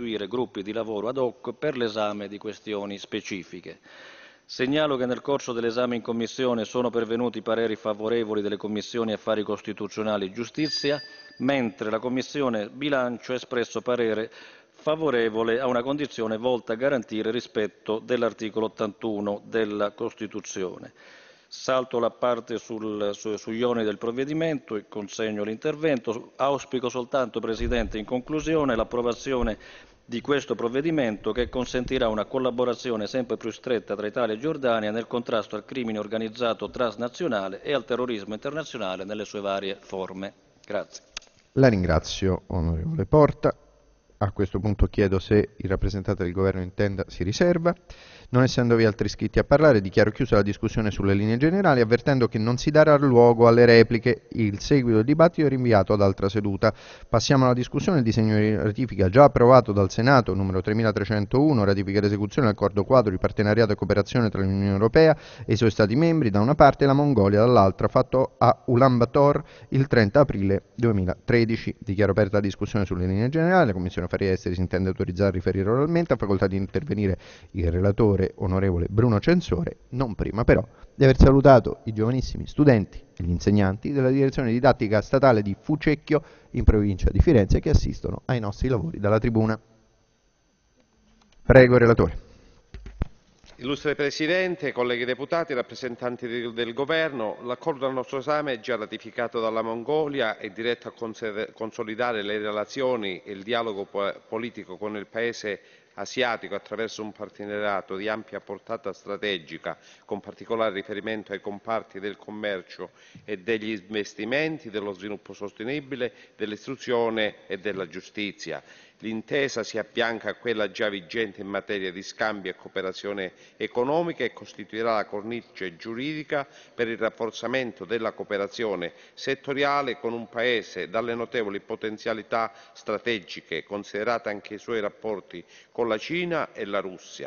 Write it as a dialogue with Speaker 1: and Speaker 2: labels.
Speaker 1: costituire gruppi di lavoro ad hoc per l'esame di questioni specifiche. Segnalo che nel corso dell'esame in Commissione sono pervenuti pareri favorevoli delle Commissioni Affari Costituzionali e Giustizia, mentre la Commissione Bilancio ha espresso parere favorevole a una condizione volta a garantire rispetto dell'articolo 81 della Costituzione. Salto la parte sul, su, sugli oneri del provvedimento e consegno l'intervento. Auspico soltanto, Presidente, in conclusione l'approvazione di questo provvedimento che consentirà una collaborazione sempre più stretta tra Italia e Giordania nel contrasto al crimine organizzato transnazionale e al terrorismo internazionale nelle sue varie forme. Grazie.
Speaker 2: La ringrazio, onorevole Porta. A questo punto chiedo se il rappresentante del governo intenda si riserva. Non essendovi altri iscritti a parlare, dichiaro chiusa la discussione sulle linee generali, avvertendo che non si darà luogo alle repliche. Il seguito del dibattito è rinviato ad altra seduta. Passiamo alla discussione del disegno di ratifica già approvato dal Senato, numero 3301, ratifica ed esecuzione dell'accordo quadro di partenariato e cooperazione tra l'Unione Europea e i suoi Stati membri, da una parte, e la Mongolia dall'altra, fatto a Ulan Bator il 30 aprile 2013. Dichiaro aperta la discussione sulle linee generali. La Commissione affari esteri si intende autorizzare a riferire oralmente, ha facoltà di intervenire il relatore onorevole Bruno Censore, non prima però di aver salutato i giovanissimi studenti e gli insegnanti della direzione didattica statale di Fucecchio in provincia di Firenze che assistono ai nostri lavori dalla tribuna. Prego, relatore.
Speaker 3: Illustre Presidente, colleghi deputati, rappresentanti del Governo, l'accordo al nostro esame, già ratificato dalla Mongolia, è diretto a consolidare le relazioni e il dialogo politico con il Paese asiatico attraverso un partenariato di ampia portata strategica, con particolare riferimento ai comparti del commercio e degli investimenti, dello sviluppo sostenibile, dell'istruzione e della giustizia. L'intesa si affianca a quella già vigente in materia di scambio e cooperazione economica e costituirà la cornice giuridica per il rafforzamento della cooperazione settoriale con un Paese dalle notevoli potenzialità strategiche, considerati anche i suoi rapporti con la Cina e la Russia,